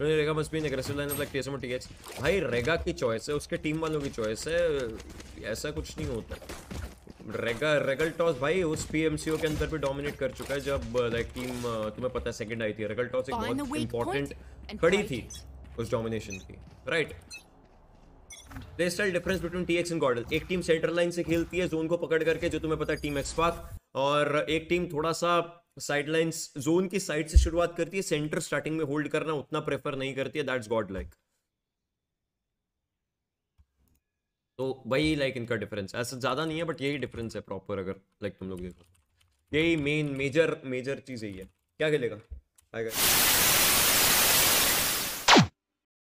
रेगा must must be an aggressive like TSM और or भाई रेगा की चॉइस है उसके टीम वालों की चॉइस है ऐसा कुछ नहीं होता रेगा रेगल टॉस भाई उस पीएमसीओ के अंदर भी डोमिनेट कर चुका है जब लाइक uh, टीम uh, तुम्हें पता है सेकंड आई थी रेगल टॉस एक बहुत इंपॉर्टेंट कड़ी थी उस डोमिनेशन की right play still difference between TX and GodL एक टीम सेंटर लाइन से खेलती है जोन को पकड़ करके जो तुम्हें पता है टीम एक्सपाक और एक टीम थोड़ा सा साइडलाइंस जोन की साइड से शुरुआत करती है सेंटर स्टार्टिंग में होल्ड करना उतना प्रेफर नहीं करती है दैट्स गॉड लाइक तो वही लाइक इनका डिफरेंस है ऐसा ज़्यादा नहीं है बट यही डिफरेंस है प्रॉपर अगर लाइक तुम लोग देखो यही मेन मेजर मेजर चीज़ यही है क्या खेलेगा आएगा